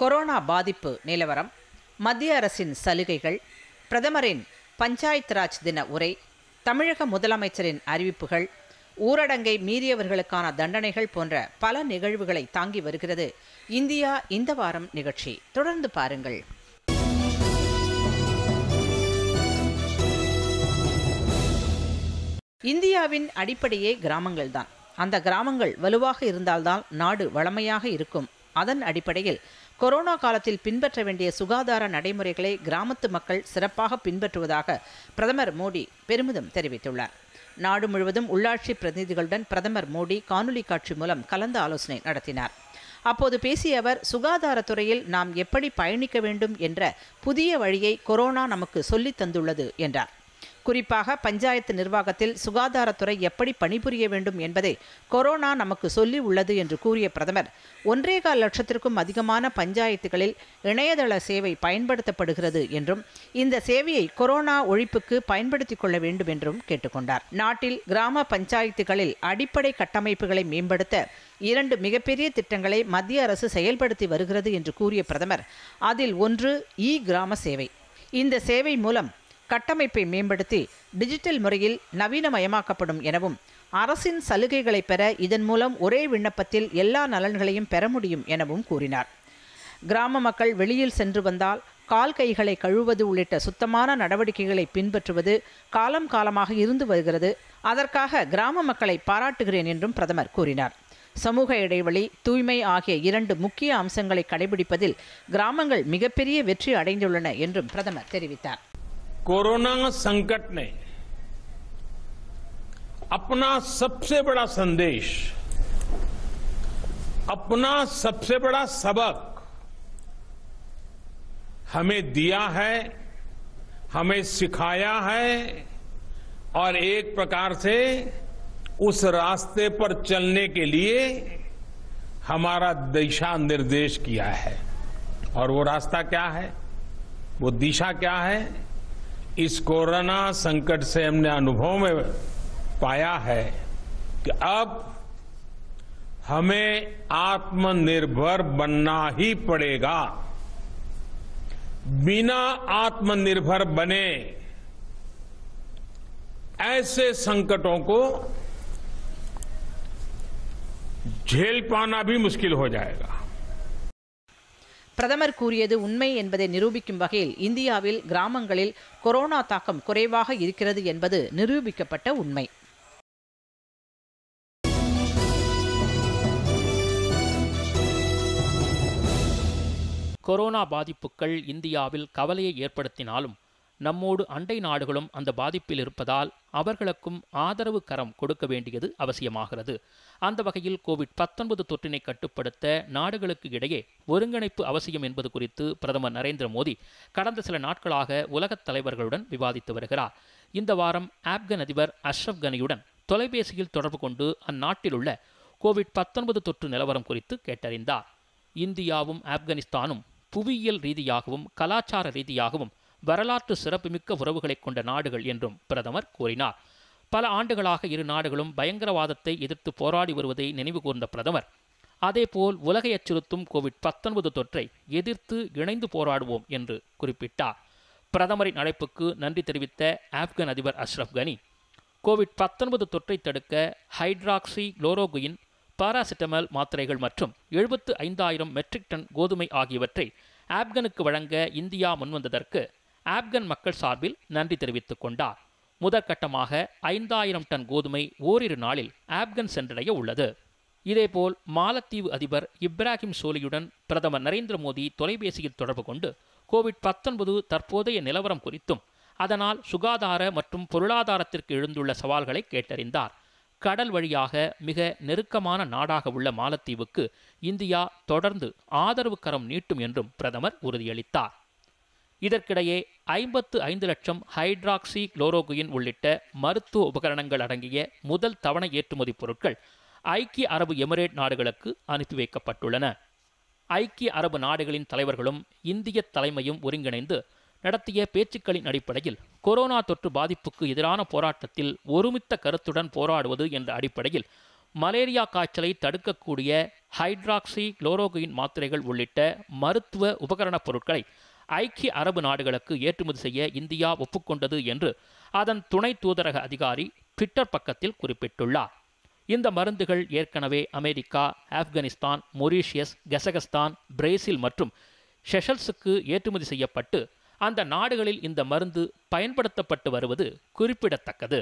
Corona பாதிப்பு நிலவரம் மத்திய அரசின் சலுகைகள் பிரதமரின் பஞ்சாயத் ராஜ் தின உரை தமிழக முதலமைச்சரின் அறிவிப்புகள் ஊரடங்கை மீறியவர்களுக்கான தண்டனைகள் போன்ற பல நிகழ்வுகளை தாங்கி வருகிறது இந்தியா இந்த வாரம் நிகழ்ச்சி தொடர்ந்து பாருங்கள் இந்தியாவின் அடிப்படையே கிராமங்கள்தான் அந்த கிராமங்கள் வலுவாக இருந்தால்தான் நாடு வளமையாக இருக்கும் அதன் அடிப்படையில் கொரோனா காலத்தில் பின்பற்ற வேண்டிய சுகாதார நடைமுறைகளை கிராமத்து மக்கள் சிறப்பாக பின்பற்றுவதாக பிரதமர் மோடி பெருமிதம் தெரிவித்துள்ளார் நாடு முழுவதும் உள்ளாட்சி பிரதிநிதிகளுடன் பிரதமர் மோடி காணொலி காட்சி மூலம் கலந்து ஆலோசனை நடத்தினார் அப்போது பேசிய அவர் சுகாதாரத்துறையில் நாம் எப்படி பயணிக்க வேண்டும் என்ற புதிய வழியை கொரோனா நமக்கு சொல்லித் தந்துள்ளது என்றார் குறிப்பாக பஞ்சாயத்து நிர்வாகத்தில் சுகாதாரத்துறை எப்படி பணிபுரிய வேண்டும் என்பதை கொரோனா நமக்கு சொல்லி உள்ளது என்று கூறிய பிரதமர் ஒன்றேகால் லட்சத்திற்கும் அதிகமான பஞ்சாயத்துகளில் இணையதள சேவை பயன்படுத்தப்படுகிறது என்றும் இந்த சேவையை கொரோனா ஒழிப்புக்கு பயன்படுத்திக் கொள்ள வேண்டும் என்றும் கேட்டுக்கொண்டார் நாட்டில் கிராம பஞ்சாயத்துகளில் அடிப்படை கட்டமைப்புகளை மேம்படுத்த இரண்டு மிகப்பெரிய திட்டங்களை மத்திய அரசு செயல்படுத்தி வருகிறது என்று கூறிய பிரதமர் அதில் ஒன்று இ கிராம சேவை இந்த சேவை மூலம் கட்டமைப்பை மேம்படுத்தி டிஜிட்டல் முறையில் நவீனமயமாக்கப்படும் எனவும் அரசின் சலுகைகளை பெற இதன் மூலம் ஒரே விண்ணப்பத்தில் எல்லா நலன்களையும் பெற முடியும் எனவும் கூறினார் கிராம மக்கள் வெளியில் சென்று வந்தால் கால் கைகளை கழுவது உள்ளிட்ட சுத்தமான நடவடிக்கைகளை பின்பற்றுவது காலம் காலமாக இருந்து வருகிறது அதற்காக கிராம மக்களை பாராட்டுகிறேன் என்றும் பிரதமர் கூறினார் சமூக இடைவெளி தூய்மை ஆகிய இரண்டு முக்கிய அம்சங்களை கடைபிடிப்பதில் கிராமங்கள் மிகப்பெரிய வெற்றி அடைந்துள்ளன என்றும் பிரதமர் தெரிவித்தார் कोरोना संकट ने अपना सबसे बड़ा संदेश अपना सबसे बड़ा सबक हमें दिया है हमें सिखाया है और एक प्रकार से उस रास्ते पर चलने के लिए हमारा दिशा निर्देश किया है और वो रास्ता क्या है वो दिशा क्या है इस कोरोना संकट से हमने अनुभव में पाया है कि अब हमें आत्मनिर्भर बनना ही पड़ेगा बिना आत्मनिर्भर बने ऐसे संकटों को झेल पाना भी मुश्किल हो जाएगा பிரதமர் கூறியது உண்மை என்பதை நிரூபிக்கும் வகையில் இந்தியாவில் கிராமங்களில் கொரோனா தாக்கம் குறைவாக இருக்கிறது என்பது நிரூபிக்கப்பட்ட உண்மை கொரோனா பாதிப்புகள் இந்தியாவில் கவலையை ஏற்படுத்தினாலும் நம்மோடு அண்டை நாடுகளும் அந்த பாதிப்பில் இருப்பதால் அவர்களுக்கும் ஆதரவு கரம் கொடுக்க வேண்டியது அவசியமாகிறது அந்த வகையில் கோவிட் பத்தொன்பது தொற்றினை கட்டுப்படுத்த நாடுகளுக்கு இடையே ஒருங்கிணைப்பு அவசியம் என்பது குறித்து பிரதமர் நரேந்திர மோடி கடந்த சில நாட்களாக உலகத் தலைவர்களுடன் விவாதித்து வருகிறார் இந்த வாரம் ஆப்கன் அதிபர் அஷ்ரப் கனியுடன் தொலைபேசியில் தொடர்பு கொண்டு அந்நாட்டில் உள்ள கோவிட் பத்தொன்பது தொற்று நிலவரம் குறித்து கேட்டறிந்தார் இந்தியாவும் ஆப்கானிஸ்தானும் புவியியல் ரீதியாகவும் கலாச்சார ரீதியாகவும் வரலாற்று சிறப்புமிக்க உறவுகளை கொண்ட நாடுகள் என்றும் பிரதமர் கூறினார் பல ஆண்டுகளாக இரு நாடுகளும் பயங்கரவாதத்தை எதிர்த்து போராடி வருவதை நினைவு கூர்ந்த பிரதமர் அதேபோல் உலகை அச்சுறுத்தும் கோவிட் பத்தொன்பது தொற்றை எதிர்த்து இணைந்து போராடுவோம் என்று குறிப்பிட்டார் பிரதமரின் அழைப்புக்கு நன்றி தெரிவித்த ஆப்கான் அதிபர் அஷ்ரப் கனி கோவிட் பத்தொன்பது தொற்றை தடுக்க ஹைட்ராக்சி குளோரோகுயின் பாராசிட்டமல் மாத்திரைகள் மற்றும் எழுபத்து ஐந்தாயிரம் மெட்ரிக் டன் கோதுமை ஆகியவற்றை ஆப்கனுக்கு வழங்க இந்தியா முன்வந்ததற்கு ஆப்கன் மக்கள் சார்பில் நன்றி தெரிவித்துக் கொண்டார் முதற்கட்டமாக ஐந்தாயிரம் டன் கோதுமை ஓரிரு நாளில் ஆப்கன் சென்றடைய உள்ளது இதேபோல் மாலத்தீவு அதிபர் இப்ராஹிம் சோலியுடன் பிரதமர் நரேந்திர மோடி தொலைபேசியில் தொடர்பு கொண்டு கோவிட் பத்தொன்பது தற்போதைய நிலவரம் குறித்தும் அதனால் சுகாதார மற்றும் பொருளாதாரத்திற்கு எழுந்துள்ள சவால்களை கேட்டறிந்தார் கடல் வழியாக மிக நெருக்கமான நாடாக உள்ள மாலத்தீவுக்கு இந்தியா தொடர்ந்து ஆதரவு கரம் நீட்டும் என்றும் பிரதமர் உறுதியளித்தார் இதற்கிடையே ஐம்பத்து ஐந்து லட்சம் ஹைட்ராக்சி குளோரோகுயின் உள்ளிட்ட மருத்துவ உபகரணங்கள் அடங்கிய முதல் தவணை ஏற்றுமதி பொருட்கள் ஐக்கிய அரபு எமிரேட் நாடுகளுக்கு அனுப்பி வைக்கப்பட்டுள்ளன ஐக்கிய அரபு நாடுகளின் தலைவர்களும் இந்திய தலைமையும் ஒருங்கிணைந்து நடத்திய பேச்சுக்களின் அடிப்படையில் கொரோனா தொற்று பாதிப்புக்கு எதிரான போராட்டத்தில் ஒருமித்த கருத்துடன் போராடுவது என்ற அடிப்படையில் மலேரியா காய்ச்சலை தடுக்கக்கூடிய ஹைட்ராக்சி குளோரோகுயின் மாத்திரைகள் உள்ளிட்ட மருத்துவ உபகரணப் பொருட்களை ஐக்கிய அரபு நாடுகளுக்கு ஏற்றுமதி செய்ய இந்தியா ஒப்புக்கொண்டது என்று அதன் துணை தூதரக அதிகாரி ட்விட்டர் பக்கத்தில் குறிப்பிட்டுள்ளார் இந்த மருந்துகள் ஏற்கனவே America Afghanistan Mauritius Kazakhstan Brazil மற்றும் ஷெஷல்ஸுக்கு ஏற்றுமதி செய்யப்பட்டு அந்த நாடுகளில் இந்த மருந்து பயன்படுத்தப்பட்டு வருவது குறிப்பிடத்தக்கது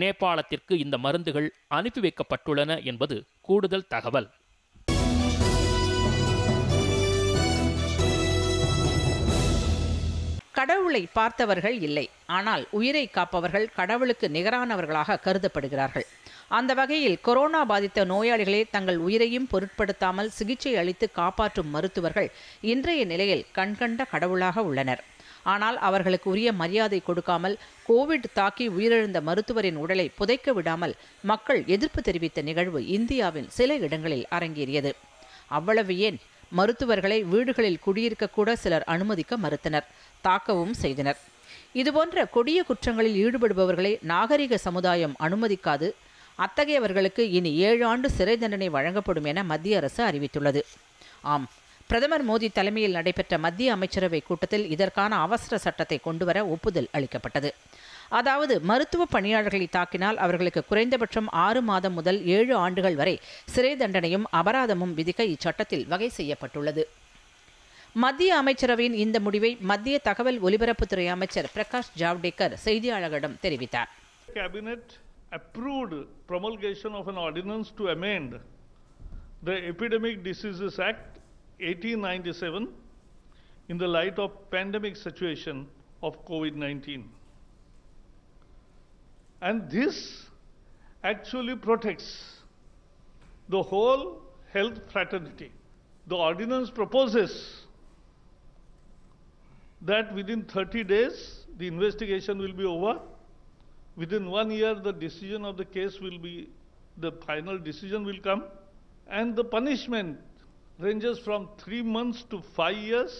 நேபாளத்திற்கு இந்த மருந்துகள் அனுப்பி வைக்கப்பட்டுள்ளன என்பது கூடுதல் தகவல் கடவுளை பார்த்தவர்கள் இல்லை ஆனால் உயிரை காப்பவர்கள் கடவுளுக்கு நிகரானவர்களாக கருதப்படுகிறார்கள் அந்த வகையில் கொரோனா பாதித்த நோயாளிகளே தங்கள் உயிரையும் பொருட்படுத்தாமல் சிகிச்சை அளித்து காப்பாற்றும் மருத்துவர்கள் இன்றைய நிலையில் கண்கண்ட கடவுளாக உள்ளனர் ஆனால் அவர்களுக்கு உரிய மரியாதை கொடுக்காமல் கோவிட் தாக்கி உயிரிழந்த மருத்துவரின் உடலை புதைக்க விடாமல் மக்கள் எதிர்ப்பு தெரிவித்த நிகழ்வு இந்தியாவின் சில இடங்களில் அரங்கேறியது அவ்வளவு ஏன் மருத்துவர்களை வீடுகளில் குடியிருக்க கூட சிலர் அனுமதிக்க மறுத்தனர் தாக்கவும் செய்தனர் இதுபோன்ற கொடிய குற்றங்களில் ஈடுபடுபவர்களை நாகரிக சமுதாயம் அனுமதிக்காது அத்தகையவர்களுக்கு இனி ஏழு ஆண்டு சிறை தண்டனை வழங்கப்படும் என மத்திய அரசு அறிவித்துள்ளது ஆம் பிரதமர் மோடி தலைமையில் நடைபெற்ற மத்திய அமைச்சரவை கூட்டத்தில் இதற்கான அவசர சட்டத்தை கொண்டுவர ஒப்புதல் அளிக்கப்பட்டது அதாவது மருத்துவ பணியாளர்களை தாக்கினால் அவர்களுக்கு குறைந்தபட்சம் ஆறு மாதம் முதல் ஏழு ஆண்டுகள் வரை சிறை தண்டனையும் அபராதமும் விதிக்க இச்சட்டத்தில் வகை செய்யப்பட்டுள்ளது மத்திய அமைச்சரவையின் இந்த முடிவை மத்திய தகவல் ஒலிபரப்புத்துறை அமைச்சர் பிரகாஷ் ஜாவ்டேகர் செய்தியாளர்களிடம் தெரிவித்தார் Cabinet approved promulgation of an ordinance to amend the Epidemic Diseases Act 1897 in the light of pandemic situation of COVID-19. And this actually protects the whole health fraternity. The ordinance proposes that within 30 days the investigation will be over. Within one year the decision of the case will be, the final decision will come. And the punishment ranges from three months to five years.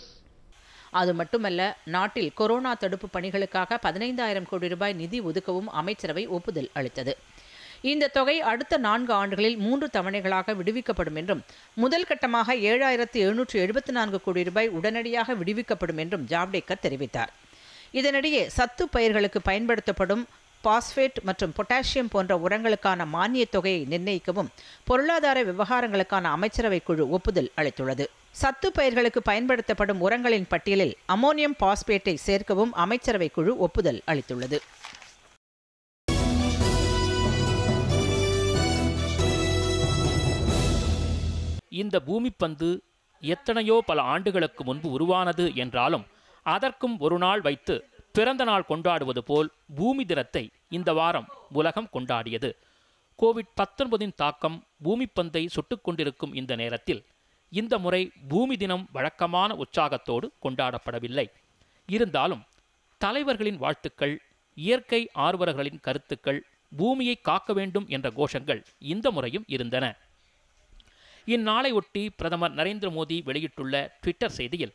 அது மட்டுமல்ல நாட்டில் corona தடுப்பு பணிகளுக்காக பதினைந்தாயிரம் கோடி ரூபாய் நிதி ஒதுக்கவும் அமைச்சரவை ஒப்புதல் அளித்தது இந்த தொகை அடுத்த நான்கு ஆண்டுகளில் மூன்று தவணைகளாக விடுவிக்கப்படும் என்றும் முதல் கட்டமாக ஏழாயிரத்து எழுநூற்று எழுபத்தி நான்கு கோடி ரூபாய் உடனடியாக விடுவிக்கப்படும் என்றும் ஜாவ்டேகர் தெரிவித்தார் இதனிடையே சத்து பயிர்களுக்கு பயன்படுத்தப்படும் பாஸ்பேட் மற்றும் பொட்டாசியம் போன்ற உரங்களுக்கான மானியத் தொகையை நிர்ணயிக்கவும் பொருளாதார விவகாரங்களுக்கான அமைச்சரவை குழு ஒப்புதல் அளித்துள்ளது சத்து பயிர்களுக்கு பயன்படுத்தப்படும் உரங்களின் பட்டியலில் அமோனியம் பாஸ்பேட்டை சேர்க்கவும் அமைச்சரவை குழு ஒப்புதல் அளித்துள்ளது இந்த பூமிப்பந்து எத்தனையோ பல ஆண்டுகளுக்கு முன்பு உருவானது என்றாலும் அதற்கும் ஒரு நாள் வைத்து பிறந்த நாள் கொண்டாடுவது போல் பூமி தினத்தை இந்த வாரம் உலகம் கொண்டாடியது கோவிட் பத்தொன்பதின் தாக்கம் பூமிப்பந்தை சுட்டுக் கொண்டிருக்கும் இந்த நேரத்தில் இந்த முறை பூமி தினம் வழக்கமான உற்சாகத்தோடு கொண்டாடப்படவில்லை இருந்தாலும் தலைவர்களின் வாழ்த்துக்கள் இயற்கை ஆர்வலர்களின் கருத்துக்கள் பூமியை காக்க வேண்டும் என்ற கோஷங்கள் இந்த முறையும் இருந்தன இந்நாளை ஒட்டி பிரதமர் நரேந்திர மோடி வெளியிட்டுள்ள ட்விட்டர் செய்தியில்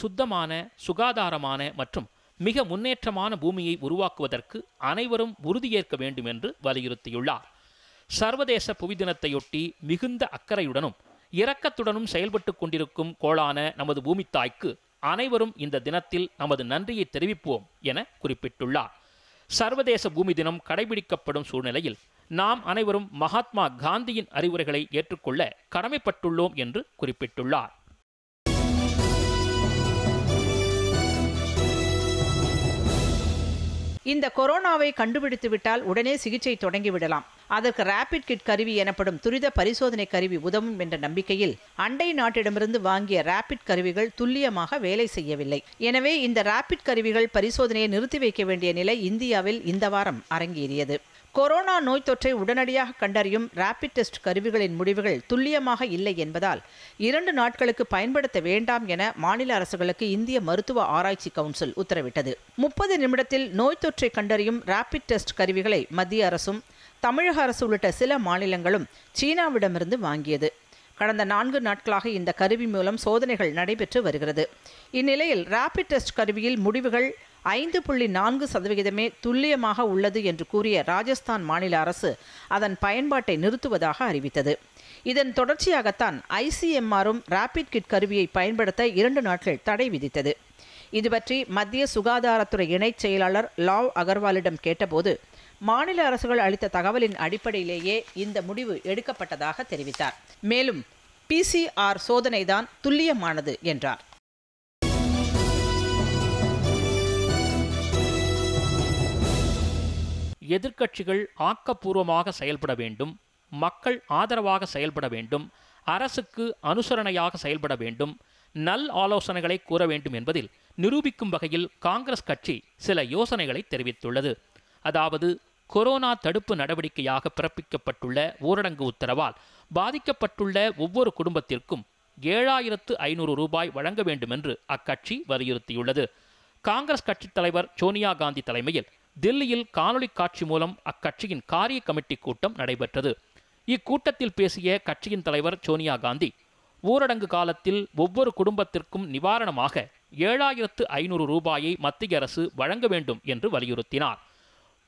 சுத்தமான சுகாதாரமான மற்றும் மிக முன்னேற்றமான பூமியை உருவாக்குவதற்கு அனைவரும் உறுதியேற்க வேண்டும் என்று வலியுறுத்தியுள்ளார் சர்வதேச புவி தினத்தையொட்டி மிகுந்த அக்கறையுடனும் இரக்கத்துடனும் செயல்பட்டு கொண்டிருக்கும் கோளான நமது பூமித்தாய்க்கு அனைவரும் இந்த தினத்தில் நமது நன்றியை தெரிவிப்போம் என குறிப்பிட்டுள்ளார் சர்வதேச பூமி தினம் கடைபிடிக்கப்படும் சூழ்நிலையில் நாம் அனைவரும் மகாத்மா காந்தியின் அறிவுரைகளை ஏற்றுக்கொள்ள கடமைப்பட்டுள்ளோம் என்று குறிப்பிட்டுள்ளார் இந்த கொரோனாவை கண்டுபிடித்துவிட்டால் உடனே சிகிச்சை தொடங்கிவிடலாம் அதற்கு ரேபிட் கிட் கருவி எனப்படும் துரித பரிசோதனை கருவி உதவும் என்ற நம்பிக்கையில் அண்டை நாட்டிடமிருந்து வாங்கிய ரேபிட் கருவிகள் துல்லியமாக வேலை செய்யவில்லை எனவே இந்த ரேபிட் கருவிகள் பரிசோதனையை நிறுத்தி வைக்க வேண்டிய நிலை இந்தியாவில் இந்த வாரம் அரங்கேறியது கொரோனா நோய் தொற்றை உடனடியாக கண்டறியும் ரேபிட் டெஸ்ட் கருவிகளின் முடிவுகள் துல்லியமாக இல்லை என்பதால் இரண்டு நாட்களுக்கு பயன்படுத்த வேண்டாம் என மாநில அரசுகளுக்கு இந்திய மருத்துவ ஆராய்ச்சி கவுன்சில் உத்தரவிட்டது முப்பது நிமிடத்தில் நோய் தொற்றை கண்டறியும் ரேபிட் டெஸ்ட் கருவிகளை மத்திய அரசும் தமிழக அரசு உள்ளிட்ட சில மாநிலங்களும் சீனாவிடமிருந்து வாங்கியது கடந்த நான்கு நாட்களாக இந்த கருவி மூலம் சோதனைகள் நடைபெற்று வருகிறது இந்நிலையில் ரேபிட் டெஸ்ட் கருவியில் முடிவுகள் ஐந்து புள்ளி நான்கு சதவிகிதமே துல்லியமாக உள்ளது என்று கூறிய ராஜஸ்தான் மாநில அரசு அதன் பயன்பாட்டை நிறுத்துவதாக அறிவித்தது இதன் தொடர்ச்சியாகத்தான் ஐசிஎம்ஆரும் ராபிட் கிட் கருவியை பயன்படுத்த இரண்டு நாட்கள் தடை விதித்தது இது பற்றி மத்திய சுகாதாரத்துறை இணைச் செயலாளர் லாவ் அகர்வாலிடம் கேட்டபோது மாநில அரசுகள் அளித்த தகவலின் அடிப்படையிலேயே இந்த முடிவு எடுக்கப்பட்டதாக தெரிவித்தார் மேலும் பிசிஆர் சோதனைதான் துல்லியமானது என்றார் எதிர்க்கட்சிகள் ஆக்கப்பூர்வமாக செயல்பட வேண்டும் மக்கள் ஆதரவாக செயல்பட வேண்டும் அரசுக்கு அனுசரணையாக செயல்பட வேண்டும் நல் ஆலோசனைகளை கூற வேண்டும் என்பதில் நிரூபிக்கும் வகையில் காங்கிரஸ் கட்சி சில யோசனைகளை தெரிவித்துள்ளது அதாவது கொரோனா தடுப்பு நடவடிக்கையாக பிறப்பிக்கப்பட்டுள்ள ஊரடங்கு உத்தரவால் பாதிக்கப்பட்டுள்ள ஒவ்வொரு குடும்பத்திற்கும் ஏழாயிரத்து ஐநூறு ரூபாய் வழங்க வேண்டும் என்று அக்கட்சி வலியுறுத்தியுள்ளது காங்கிரஸ் கட்சித் தலைவர் சோனியா காந்தி தலைமையில் தில்லியில் காணொலி காட்சி மூலம் அக்கட்சியின் காரிய கமிட்டி கூட்டம் நடைபெற்றது இக்கூட்டத்தில் பேசிய கட்சியின் தலைவர் சோனியா காந்தி ஊரடங்கு காலத்தில் ஒவ்வொரு குடும்பத்திற்கும் நிவாரணமாக ஏழாயிரத்து ஐநூறு ரூபாயை மத்திய அரசு வழங்க வேண்டும் என்று வலியுறுத்தினார்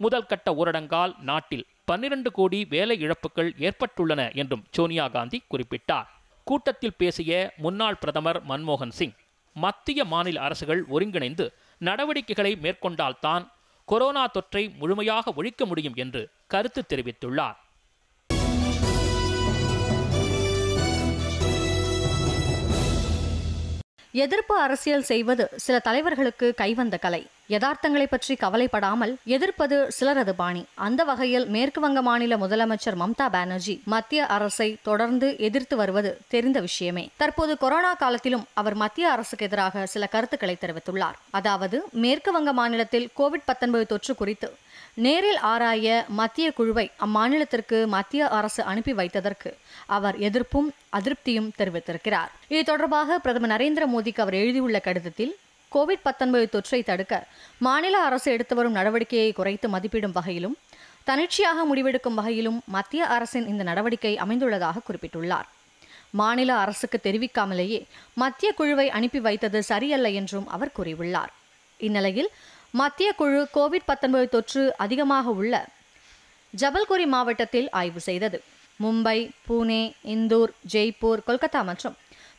முதல் கட்ட ஊரடங்கால் நாட்டில் பன்னிரண்டு கோடி வேலை இழப்புகள் ஏற்பட்டுள்ளன என்றும் சோனியா காந்தி குறிப்பிட்டார் கூட்டத்தில் பேசிய முன்னாள் பிரதமர் மன்மோகன் சிங் மத்திய மாநில அரசுகள் ஒருங்கிணைந்து நடவடிக்கைகளை மேற்கொண்டால்தான் கொரோனா தொற்றை முழுமையாக ஒழிக்க முடியும் என்று கருத்து தெரிவித்துள்ளார் எதிர்ப்பு அரசியல் செய்வது சில தலைவர்களுக்கு கைவந்த கலை யதார்த்தங்களை பற்றி கவலைப்படாமல் எதிர்ப்பது சிலரது பாணி அந்த வகையில் மேற்கு வங்க மாநில முதலமைச்சர் மம்தா பானர்ஜி மத்திய அரசை தொடர்ந்து எதிர்த்து வருவது தெரிந்த விஷயமே தற்போது கொரோனா காலத்திலும் அவர் மத்திய அரசுக்கு எதிராக சில கருத்துக்களை தெரிவித்துள்ளார் அதாவது மேற்கு வங்க மாநிலத்தில் கோவிட் பத்தொன்பது தொற்று குறித்து நேரில் ஆராய மத்திய குழுவை அம்மாநிலத்திற்கு மத்திய அரசு அனுப்பி வைத்ததற்கு அவர் எதிர்ப்பும் அதிருப்தியும் தெரிவித்திருக்கிறார் இது தொடர்பாக பிரதமர் நரேந்திர மோடிக்கு அவர் எழுதியுள்ள கடிதத்தில் கோவிட் பத்தொன்பது தொற்றை தடுக்க மாநில அரசு எடுத்து வரும் நடவடிக்கையை குறைத்து மதிப்பிடும் வகையிலும் தனிச்சையாக முடிவெடுக்கும் வகையிலும் மத்திய அரசின் இந்த நடவடிக்கை அமைந்துள்ளதாக குறிப்பிட்டுள்ளார் மாநில அரசுக்கு தெரிவிக்காமலேயே மத்திய குழுவை அனுப்பி வைத்தது சரியல்ல என்றும் அவர் கூறியுள்ளார் இந்நிலையில் மத்திய குழு கோவிட் பத்தொன்பது தொற்று அதிகமாக உள்ள ஜபல்குரி மாவட்டத்தில் ஆய்வு செய்தது மும்பை புனே இந்தூர் ஜெய்ப்பூர் கொல்கத்தா மற்றும்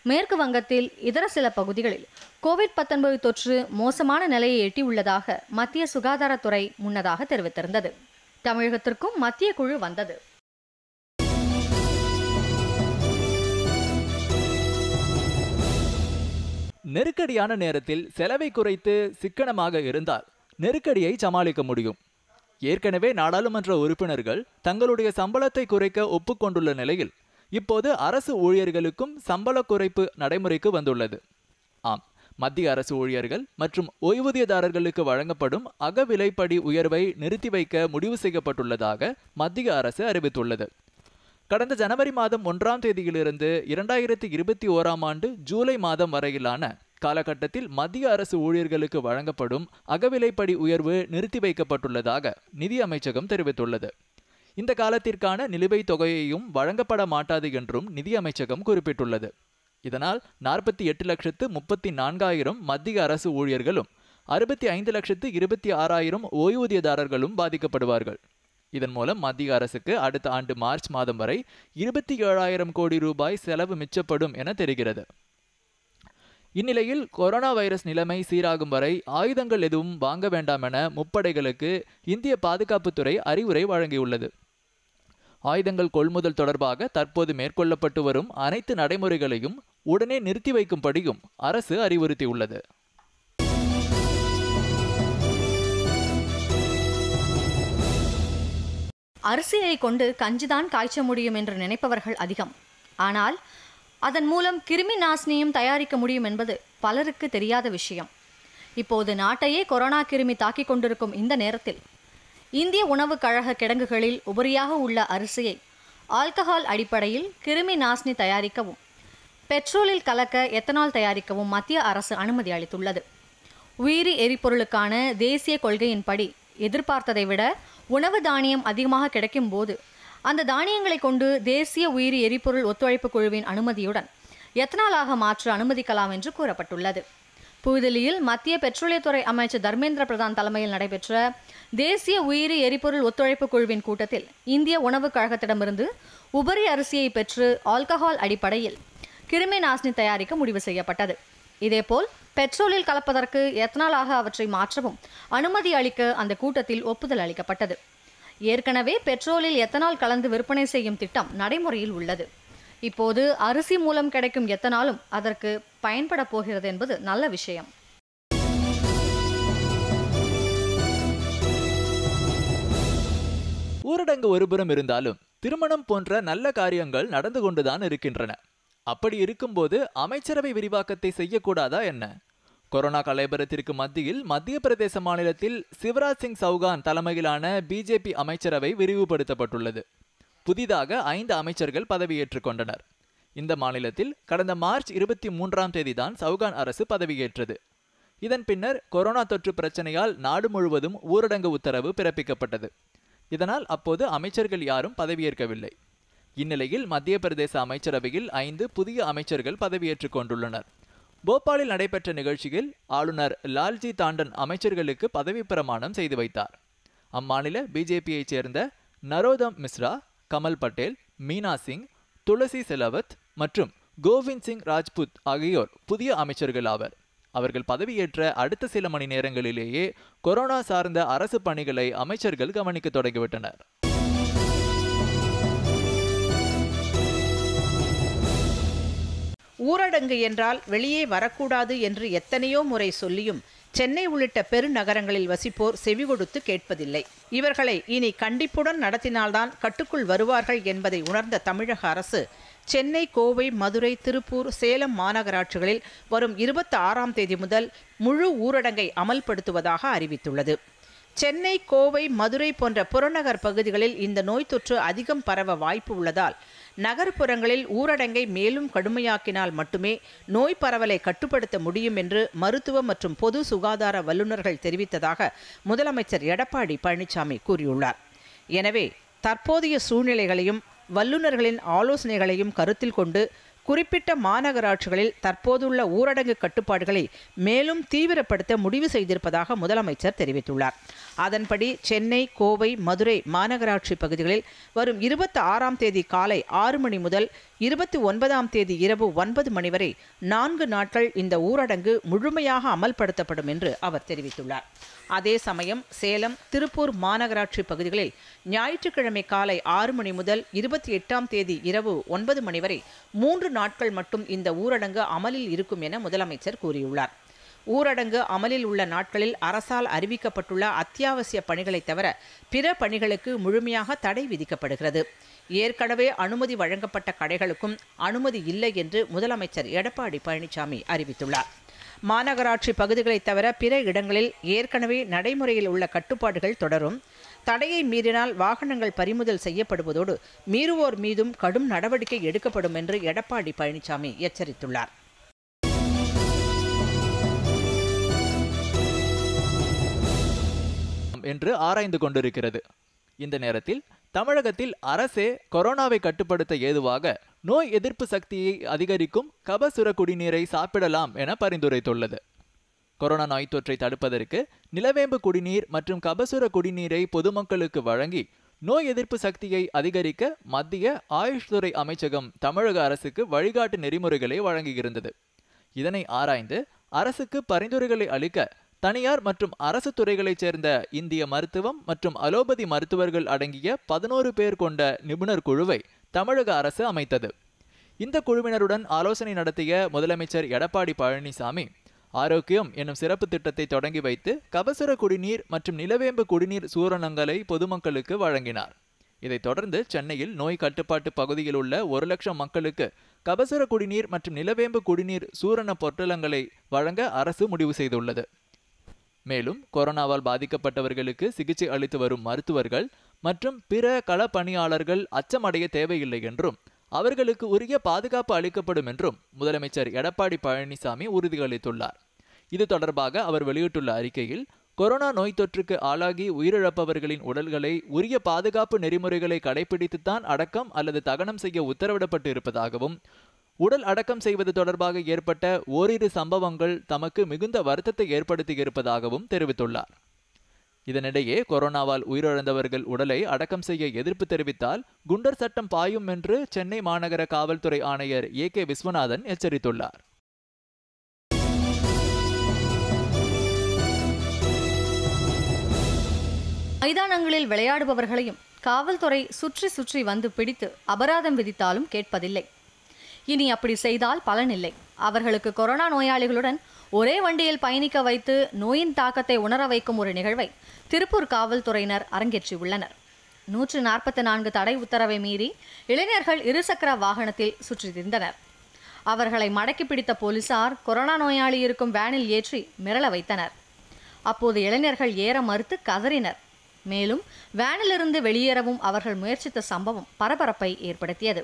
மேற்கு வங்கத்தில் இதர சில பகுதிகளில் கோவிட் பத்தொன்பது தொற்று மோசமான நிலையை எட்டியுள்ளதாக மத்திய சுகாதாரத்துறை முன்னதாக தெரிவித்திருந்தது தமிழகத்திற்கும் மத்திய குழு வந்தது நெருக்கடியான நேரத்தில் செலவை குறைத்து சிக்கனமாக இருந்தால் நெருக்கடியை சமாளிக்க முடியும் ஏற்கனவே நாடாளுமன்ற உறுப்பினர்கள் தங்களுடைய சம்பளத்தை குறைக்க ஒப்புக்கொண்டுள்ள நிலையில் இப்போது அரசு ஊழியர்களுக்கும் சம்பள குறைப்பு நடைமுறைக்கு வந்துள்ளது ஆம் மத்திய அரசு ஊழியர்கள் மற்றும் ஓய்வூதியதாரர்களுக்கு வழங்கப்படும் அகவிலைப்படி உயர்வை நிறுத்தி வைக்க முடிவு செய்யப்பட்டுள்ளதாக மத்திய அரசு அறிவித்துள்ளது கடந்த ஜனவரி மாதம் ஒன்றாம் தேதியிலிருந்து இரண்டாயிரத்தி இருபத்தி ஓராம் ஆண்டு ஜூலை மாதம் வரையிலான காலகட்டத்தில் மத்திய அரசு ஊழியர்களுக்கு வழங்கப்படும் அகவிலைப்படி உயர்வு நிறுத்தி வைக்கப்பட்டுள்ளதாக நிதி அமைச்சகம் தெரிவித்துள்ளது இந்த காலத்திற்கான நிலுவைத் தொகையையும் வழங்கப்பட மாட்டாது என்றும் நிதியமைச்சகம் குறிப்பிட்டுள்ளது இதனால் நாற்பத்தி எட்டு லட்சத்து முப்பத்தி நான்காயிரம் மத்திய அரசு ஊழியர்களும் அறுபத்தி ஐந்து லட்சத்து இருபத்தி ஆறாயிரம் ஓய்வூதியதாரர்களும் பாதிக்கப்படுவார்கள் இதன் மூலம் மத்திய அரசுக்கு அடுத்த ஆண்டு மார்ச் மாதம் வரை இருபத்தி ஏழாயிரம் கோடி ரூபாய் செலவு மிச்சப்படும் என தெரிகிறது இந்நிலையில் கொரோனா வைரஸ் நிலைமை சீராகும் வரை ஆயுதங்கள் எதுவும் வாங்க வேண்டாம் என முப்படைகளுக்கு இந்திய பாதுகாப்புத்துறை அறிவுரை வழங்கியுள்ளது ஆயுதங்கள் கொள்முதல் தொடர்பாக தற்போது மேற்கொள்ளப்பட்டு வரும் அனைத்து நடைமுறைகளையும் உடனே நிறுத்தி வைக்கும்படியும் அரசு அறிவுறுத்தியுள்ளது அரிசியை கொண்டு கஞ்சிதான் காய்ச்ச முடியும் என்று நினைப்பவர்கள் அதிகம் ஆனால் அதன் மூலம் கிருமி நாசினியும் தயாரிக்க முடியும் என்பது பலருக்கு தெரியாத விஷயம் இப்போது நாட்டையே கொரோனா கிருமி தாக்கிக் கொண்டிருக்கும் இந்த நேரத்தில் இந்திய உணவுக் கழக கிடங்குகளில் உபரியாக உள்ள அரிசியை ஆல்கஹால் அடிப்படையில் கிருமி நாசினி தயாரிக்கவும் பெட்ரோலில் கலக்க எத்தனால் தயாரிக்கவும் மத்திய அரசு அனுமதி அளித்துள்ளது உயிரி எரிபொருளுக்கான தேசிய கொள்கையின்படி எதிர்பார்த்ததை விட உணவு தானியம் அதிகமாக கிடைக்கும் போது அந்த தானியங்களை கொண்டு தேசிய உயிரி எரிபொருள் ஒத்துழைப்பு குழுவின் அனுமதியுடன் எத்தனாலாக மாற்ற அனுமதிக்கலாம் என்று கூறப்பட்டுள்ளது புதுதில்லியில் மத்திய பெட்ரோலியத்துறை அமைச்சர் தர்மேந்திர பிரதான் தலைமையில் நடைபெற்ற தேசிய உயிரி எரிபொருள் ஒத்துழைப்பு குழுவின் கூட்டத்தில் இந்திய உணவுக் கழகத்திடமிருந்து உபரி அரிசியை பெற்று ஆல்கஹால் அடிப்படையில் கிருமி நாசினி தயாரிக்க முடிவு செய்யப்பட்டது இதேபோல் பெட்ரோலில் கலப்பதற்கு எத்தனாலாக அவற்றை மாற்றவும் அனுமதி அளிக்க அந்த கூட்டத்தில் ஒப்புதல் அளிக்கப்பட்டது ஏற்கனவே பெட்ரோலில் எத்தனால் கலந்து விற்பனை செய்யும் திட்டம் நடைமுறையில் உள்ளது இப்போது அரிசி மூலம் கிடைக்கும் எத்தனாலும் அதற்கு பயன்பட போகிறது என்பது நல்ல விஷயம் ஊரடங்கு ஒருபுறம் இருந்தாலும் திருமணம் போன்ற நல்ல காரியங்கள் நடந்து கொண்டுதான் இருக்கின்றன அப்படி இருக்கும்போது அமைச்சரவை விரிவாக்கத்தை செய்யக்கூடாதா என்ன கொரோனா கலைபரத்திற்கு மத்தியில் மத்திய பிரதேச மாநிலத்தில் சிவராஜ் சிங் சௌகான் தலைமையிலான பிஜேபி அமைச்சரவை விரிவுபடுத்தப்பட்டுள்ளது புதிதாக ஐந்து அமைச்சர்கள் பதவியேற்றுக் கொண்டனர் இந்த மாநிலத்தில் கடந்த மார்ச் இருபத்தி மூன்றாம் தேதிதான் சௌகான் அரசு பதவியேற்றது இதன் பின்னர் கொரோனா தொற்று பிரச்சனையால் நாடு முழுவதும் ஊரடங்கு உத்தரவு பிறப்பிக்கப்பட்டது இதனால் அப்போது அமைச்சர்கள் யாரும் பதவியேற்கவில்லை இந்நிலையில் மத்திய பிரதேச அமைச்சரவையில் ஐந்து புதிய அமைச்சர்கள் பதவியேற்றுக் கொண்டுள்ளனர் போபாலில் நடைபெற்ற நிகழ்ச்சியில் ஆளுநர் லால்ஜி தாண்டன் அமைச்சர்களுக்கு பதவி பிரமாணம் செய்து வைத்தார் அம்மாநில பிஜேபியைச் சேர்ந்த நரோதம் மிஸ்ரா கமல் பட்டேல் மீனா சிங் துளசி செலவத் மற்றும் கோவிந்த் சிங் ராஜ்புத் ஆகியோர் புதிய அமைச்சர்கள் ஆவர் அவர்கள் பதவியேற்ற அடுத்த சில மணி நேரங்களிலேயே கொரோனா சார்ந்த அரசு பணிகளை அமைச்சர்கள் கவனிக்க தொடங்கிவிட்டனர் ஊரடங்கு என்றால் வெளியே வரக்கூடாது என்று எத்தனையோ முறை சொல்லியும் சென்னை உள்ளிட்ட பெருநகரங்களில் வசிப்போர் செவி கொடுத்து கேட்பதில்லை இவர்களை இனி கண்டிப்புடன் நடத்தினால்தான் கட்டுக்குள் வருவார்கள் என்பதை உணர்ந்த தமிழக அரசு சென்னை கோவை மதுரை திருப்பூர் சேலம் மாநகராட்சிகளில் வரும் இருபத்தி ஆறாம் தேதி முதல் முழு ஊரடங்கை அமல்படுத்துவதாக அறிவித்துள்ளது சென்னை கோவை மதுரை போன்ற புறநகர் பகுதிகளில் இந்த நோய் தொற்று அதிகம் பரவ வாய்ப்பு உள்ளதால் நகர்ப்புறங்களில் ஊரடங்கை மேலும் கடுமையாக்கினால் மட்டுமே நோய் பரவலை கட்டுப்படுத்த முடியும் என்று மருத்துவ மற்றும் பொது சுகாதார வல்லுநர்கள் தெரிவித்ததாக முதலமைச்சர் எடப்பாடி பழனிசாமி கூறியுள்ளார் எனவே தற்போதைய சூழ்நிலைகளையும் வல்லுநர்களின் ஆலோசனைகளையும் கருத்தில் கொண்டு குறிப்பிட்ட மாநகராட்சிகளில் தற்போதுள்ள ஊரடங்கு கட்டுப்பாடுகளை மேலும் தீவிரப்படுத்த முடிவு செய்திருப்பதாக முதலமைச்சர் தெரிவித்துள்ளார் அதன்படி சென்னை கோவை மதுரை மாநகராட்சி பகுதிகளில் வரும் இருபத்தி ஆறாம் தேதி காலை ஆறு மணி முதல் இருபத்தி ஒன்பதாம் தேதி இரவு ஒன்பது மணி வரை நான்கு நாட்கள் இந்த ஊரடங்கு முழுமையாக அமல்படுத்தப்படும் என்று அவர் தெரிவித்துள்ளார் அதே சமயம் சேலம் திருப்பூர் மாநகராட்சி பகுதிகளில் ஞாயிற்றுக்கிழமை காலை ஆறு மணி முதல் இருபத்தி எட்டாம் தேதி இரவு ஒன்பது மணி வரை மூன்று நாட்கள் மட்டும் இந்த ஊரடங்கு அமலில் இருக்கும் என முதலமைச்சர் கூறியுள்ளார் ஊரடங்கு அமலில் உள்ள நாட்களில் அரசால் அறிவிக்கப்பட்டுள்ள அத்தியாவசிய பணிகளை தவிர பிற பணிகளுக்கு முழுமையாக தடை விதிக்கப்படுகிறது ஏற்கனவே அனுமதி வழங்கப்பட்ட கடைகளுக்கும் அனுமதி இல்லை என்று முதலமைச்சர் எடப்பாடி பழனிசாமி அறிவித்துள்ளார் மாநகராட்சி பகுதிகளைத் தவிர பிற இடங்களில் ஏற்கனவே நடைமுறையில் உள்ள கட்டுப்பாடுகள் தொடரும் தடையை மீறினால் வாகனங்கள் பறிமுதல் செய்யப்படுவதோடு மீறுவோர் மீதும் கடும் நடவடிக்கை எடுக்கப்படும் என்று எடப்பாடி பழனிசாமி எச்சரித்துள்ளார் என்று ஆராய்ந்து கொண்டிருக்கிறது இந்த நேரத்தில் தமிழகத்தில் அரசே கொரோனாவை கட்டுப்படுத்த ஏதுவாக நோய் எதிர்ப்பு சக்தியை அதிகரிக்கும் கபசுர குடிநீரை சாப்பிடலாம் என பரிந்துரைத்துள்ளது கொரோனா நோய் தொற்றை தடுப்பதற்கு நிலவேம்பு குடிநீர் மற்றும் கபசுர குடிநீரை பொதுமக்களுக்கு வழங்கி நோய் எதிர்ப்பு சக்தியை அதிகரிக்க மத்திய ஆயுஷ் துறை அமைச்சகம் தமிழக அரசுக்கு வழிகாட்டு நெறிமுறைகளை வழங்கியிருந்தது இதனை ஆராய்ந்து அரசுக்கு பரிந்துரைகளை அளிக்க தனியார் மற்றும் அரசு துறைகளைச் சேர்ந்த இந்திய மருத்துவம் மற்றும் அலோபதி மருத்துவர்கள் அடங்கிய பதினோரு பேர் கொண்ட நிபுணர் குழுவை தமிழக அரசு அமைத்தது இந்த குழுவினருடன் ஆலோசனை நடத்திய முதலமைச்சர் எடப்பாடி பழனிசாமி ஆரோக்கியம் எனும் சிறப்பு திட்டத்தை தொடங்கி வைத்து கபசுர குடிநீர் மற்றும் நிலவேம்பு குடிநீர் சூரணங்களை பொதுமக்களுக்கு வழங்கினார் இதைத் தொடர்ந்து சென்னையில் நோய் கட்டுப்பாட்டு பகுதியில் உள்ள ஒரு லட்சம் மக்களுக்கு கபசுர குடிநீர் மற்றும் நிலவேம்பு குடிநீர் சூரண பொட்டலங்களை வழங்க அரசு முடிவு செய்துள்ளது மேலும் கொரோனாவால் பாதிக்கப்பட்டவர்களுக்கு சிகிச்சை அளித்து வரும் மருத்துவர்கள் மற்றும் பிற கள பணியாளர்கள் அச்சமடைய தேவையில்லை என்றும் அவர்களுக்கு உரிய பாதுகாப்பு அளிக்கப்படும் என்றும் முதலமைச்சர் எடப்பாடி பழனிசாமி உறுதியளித்துள்ளார் இது தொடர்பாக அவர் வெளியிட்டுள்ள அறிக்கையில் கொரோனா நோய் தொற்றுக்கு ஆளாகி உயிரிழப்பவர்களின் உடல்களை உரிய பாதுகாப்பு நெறிமுறைகளை கடைபிடித்துத்தான் அடக்கம் அல்லது தகனம் செய்ய உத்தரவிடப்பட்டு இருப்பதாகவும் உடல் அடக்கம் செய்வது தொடர்பாக ஏற்பட்ட ஓரிரு சம்பவங்கள் தமக்கு மிகுந்த வருத்தத்தை ஏற்படுத்தி இருப்பதாகவும் தெரிவித்துள்ளார் இதனிடையே கொரோனாவால் உயிரிழந்தவர்கள் உடலை அடக்கம் செய்ய எதிர்ப்பு தெரிவித்தால் குண்டர் சட்டம் பாயும் என்று சென்னை மாநகர காவல்துறை ஆணையர் ஏ கே விஸ்வநாதன் எச்சரித்துள்ளார் மைதானங்களில் விளையாடுபவர்களையும் காவல்துறை சுற்றி சுற்றி வந்து பிடித்து அபராதம் விதித்தாலும் கேட்பதில்லை இனி அப்படி செய்தால் பலனில்லை அவர்களுக்கு கொரோனா நோயாளிகளுடன் ஒரே வண்டியில் பயணிக்க வைத்து நோயின் தாக்கத்தை உணர வைக்கும் ஒரு நிகழ்வை திருப்பூர் காவல்துறையினர் அரங்கேற்றியுள்ளனர் நூற்று நாற்பத்தி நான்கு தடை உத்தரவை மீறி இளைஞர்கள் இருசக்கர வாகனத்தில் சுற்றி திரிந்தனர் அவர்களை மடக்கி பிடித்த போலீசார் கொரோனா நோயாளி இருக்கும் வேனில் ஏற்றி மிரள வைத்தனர் அப்போது இளைஞர்கள் ஏற மறுத்து கதறினர் மேலும் வேனிலிருந்து வெளியேறவும் அவர்கள் முயற்சித்த சம்பவம் பரபரப்பை ஏற்படுத்தியது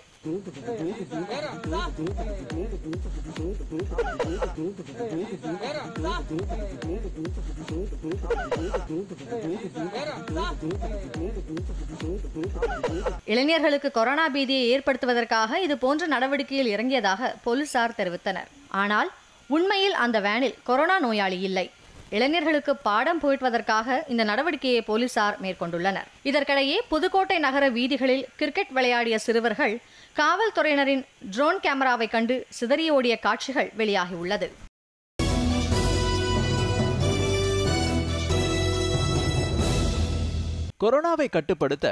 இளைஞர்களுக்கு கொரோனா பீதியை ஏற்படுத்துவதற்காக இது போன்ற நடவடிக்கையில் இறங்கியதாக போலீசார் தெரிவித்தனர் ஆனால் உண்மையில் அந்த வேனில் கொரோனா நோயாளி இல்லை இளைஞர்களுக்கு பாடம் புகட்டுவதற்காக இந்த நடவடிக்கையை போலீசார் மேற்கொண்டுள்ளனர் இதற்கிடையே புதுக்கோட்டை நகர வீதிகளில் கிரிக்கெட் விளையாடிய சிறுவர்கள் காவல்துறையினரின் ட்ரோன் கேமராவை கண்டு சிதறியோடிய காட்சிகள் வெளியாகியுள்ளது கொரோனாவை கட்டுப்படுத்த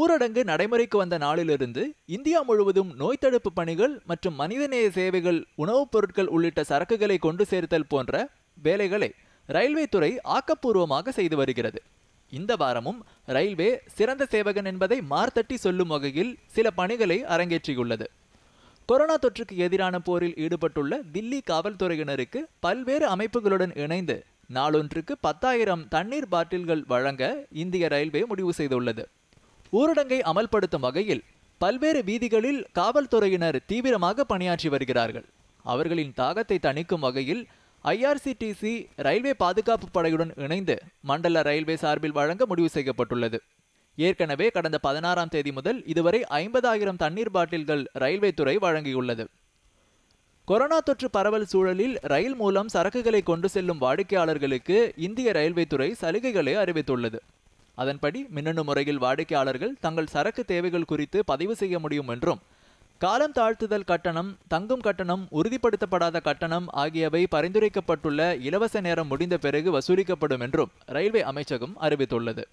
ஊரடங்கு நடைமுறைக்கு வந்த நாளிலிருந்து இந்தியா முழுவதும் நோய் தடுப்பு பணிகள் மற்றும் மனிதநேய சேவைகள் உணவுப் பொருட்கள் உள்ளிட்ட சரக்குகளை கொண்டு சேர்த்தல் போன்ற வேலைகளை ரயில்வே துறை ஆக்கப்பூர்வமாக செய்து வருகிறது இந்த வாரமும் ரயில்வே சிறந்த சேவகன் என்பதை மார்த்தட்டி சொல்லும் வகையில் சில பணிகளை அரங்கேற்றியுள்ளது கொரோனா தொற்றுக்கு எதிரான போரில் ஈடுபட்டுள்ள தில்லி காவல்துறையினருக்கு பல்வேறு அமைப்புகளுடன் இணைந்து நாளொன்றுக்கு பத்தாயிரம் தண்ணீர் பாட்டில்கள் வழங்க இந்திய ரயில்வே முடிவு செய்துள்ளது ஊரடங்கை அமல்படுத்தும் வகையில் பல்வேறு வீதிகளில் காவல்துறையினர் தீவிரமாக பணியாற்றி வருகிறார்கள் அவர்களின் தாகத்தை தணிக்கும் வகையில் ஐஆர்சிடிசி ரயில்வே பாதுகாப்பு படையுடன் இணைந்து மண்டல ரயில்வே சார்பில் வழங்க முடிவு செய்யப்பட்டுள்ளது ஏற்கனவே கடந்த பதினாறாம் தேதி முதல் இதுவரை ஐம்பதாயிரம் தண்ணீர் பாட்டில்கள் ரயில்வே துறை வழங்கியுள்ளது கொரோனா தொற்று பரவல் சூழலில் ரயில் மூலம் சரக்குகளை கொண்டு செல்லும் வாடிக்கையாளர்களுக்கு இந்திய ரயில்வே துறை சலுகைகளை அறிவித்துள்ளது அதன்படி மின்னணு முறையில் வாடிக்கையாளர்கள் தங்கள் சரக்கு தேவைகள் குறித்து பதிவு செய்ய முடியும் என்றும் காலம் தாழ்த்துதல் கட்டணம் தங்கும் கட்டணம் உறுதிப்படுத்தப்படாத கட்டணம் ஆகியவை பரிந்துரைக்கப்பட்டுள்ள இலவச நேரம் முடிந்த பிறகு வசூலிக்கப்படும் என்றும் ரயில்வே அமைச்சகம் அறிவித்துள்ளது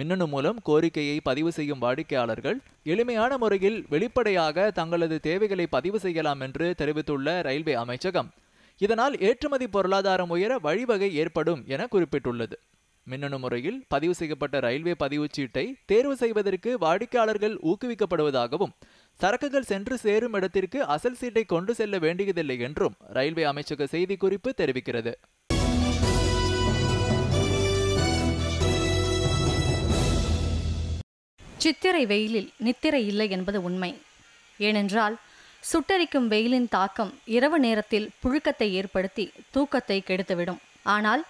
மின்னணு மூலம் கோரிக்கையை பதிவு செய்யும் வாடிக்கையாளர்கள் எளிமையான முறையில் வெளிப்படையாக தங்களது தேவைகளை பதிவு செய்யலாம் என்று தெரிவித்துள்ள ரயில்வே அமைச்சகம் இதனால் ஏற்றுமதி பொருளாதாரம் உயர வழிவகை ஏற்படும் என குறிப்பிட்டுள்ளது மின்னணு முறையில் பதிவு செய்யப்பட்ட ரயில்வே பதிவுச்சீட்டை தேர்வு செய்வதற்கு வாடிக்கையாளர்கள் ஊக்குவிக்கப்படுவதாகவும் சரக்குகள் சென்று சேரும் இடத்திற்கு அசல் சீட்டை கொண்டு செல்ல வேண்டியதில்லை என்றும் ரயில்வே அமைச்சக செய்திக்குறிப்பு தெரிவிக்கிறது சித்திரை வெயிலில் நித்திரை இல்லை என்பது உண்மை ஏனென்றால் சுட்டரிக்கும் வெயிலின் தாக்கம் இரவு நேரத்தில் புழுக்கத்தை ஏற்படுத்தி தூக்கத்தை கெடுத்துவிடும் ஆனால்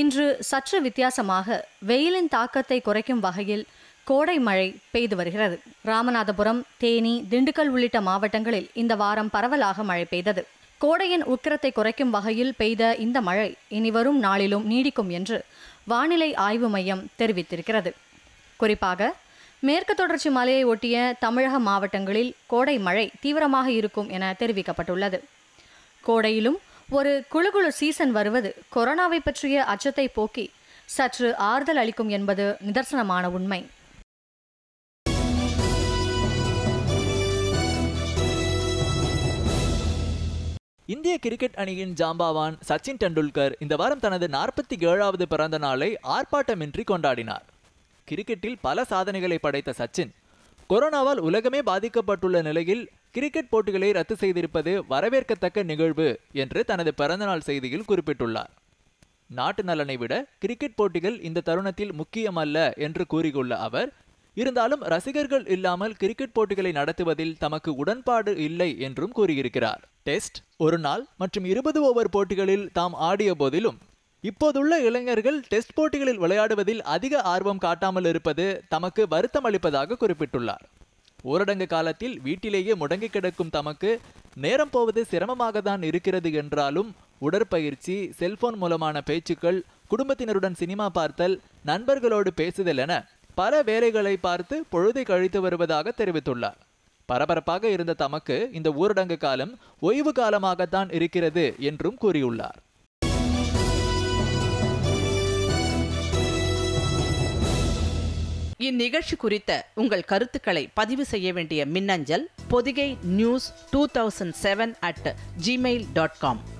இன்று சற்று வித்தியாசமாக வெயிலின் தாக்கத்தை குறைக்கும் வகையில் கோடை மழை பெய்து வருகிறது ராமநாதபுரம் தேனி திண்டுக்கல் உள்ளிட்ட மாவட்டங்களில் இந்த வாரம் பரவலாக மழை பெய்தது கோடையின் உக்கிரத்தை குறைக்கும் வகையில் பெய்த இந்த மழை இனிவரும் நாளிலும் நீடிக்கும் என்று வானிலை ஆய்வு மையம் தெரிவித்திருக்கிறது குறிப்பாக மேற்கு தொடர்ச்சி மலையை ஒட்டிய தமிழக மாவட்டங்களில் கோடை மழை தீவிரமாக இருக்கும் என தெரிவிக்கப்பட்டுள்ளது கோடையிலும் ஒரு குழுகுழு சீசன் வருவது கொரோனாவை பற்றிய அச்சத்தை போக்கி சற்று ஆறுதல் அளிக்கும் என்பது நிதர்சனமான உண்மை இந்திய கிரிக்கெட் அணியின் ஜாம்பாவான் சச்சின் டெண்டுல்கர் இந்த வாரம் தனது நாற்பத்தி ஏழாவது பிறந்த நாளை ஆர்ப்பாட்டமின்றி கொண்டாடினார் கிரிக்கெட்டில் பல சாதனைகளை படைத்த சச்சின் கொரோனாவால் உலகமே பாதிக்கப்பட்டுள்ள நிலையில் கிரிக்கெட் போட்டிகளை ரத்து செய்திருப்பது வரவேற்கத்தக்க நிகழ்வு என்று தனது பிறந்தநாள் செய்தியில் குறிப்பிட்டுள்ளார் நாட்டு நலனை விட கிரிக்கெட் போட்டிகள் இந்த தருணத்தில் முக்கியமல்ல என்று கூறியுள்ள அவர் இருந்தாலும் ரசிகர்கள் இல்லாமல் கிரிக்கெட் போட்டிகளை நடத்துவதில் தமக்கு உடன்பாடு இல்லை என்றும் கூறியிருக்கிறார் டெஸ்ட் ஒரு நாள் மற்றும் இருபது ஓவர் போட்டிகளில் தாம் ஆடிய போதிலும் இப்போதுள்ள இளைஞர்கள் டெஸ்ட் போட்டிகளில் விளையாடுவதில் அதிக ஆர்வம் காட்டாமல் இருப்பது தமக்கு வருத்தம் அளிப்பதாக குறிப்பிட்டுள்ளார் ஊரடங்கு காலத்தில் வீட்டிலேயே முடங்கி கிடக்கும் தமக்கு நேரம் போவது சிரமமாக தான் இருக்கிறது என்றாலும் உடற்பயிற்சி செல்போன் மூலமான பேச்சுக்கள் குடும்பத்தினருடன் சினிமா பார்த்தல் நண்பர்களோடு பேசுதல் என பல வேலைகளை பார்த்து பொழுதை கழித்து வருவதாக தெரிவித்துள்ளார் பரபரப்பாக இருந்த தமக்கு இந்த ஊரடங்கு காலம் ஓய்வு காலமாகத்தான் இருக்கிறது என்றும் கூறியுள்ளார் இந்நிகழ்ச்சி குறித்த உங்கள் கருத்துக்களை பதிவு செய்ய வேண்டிய மின்னஞ்சல் Podhigai news two thousand seven at Gmail dot com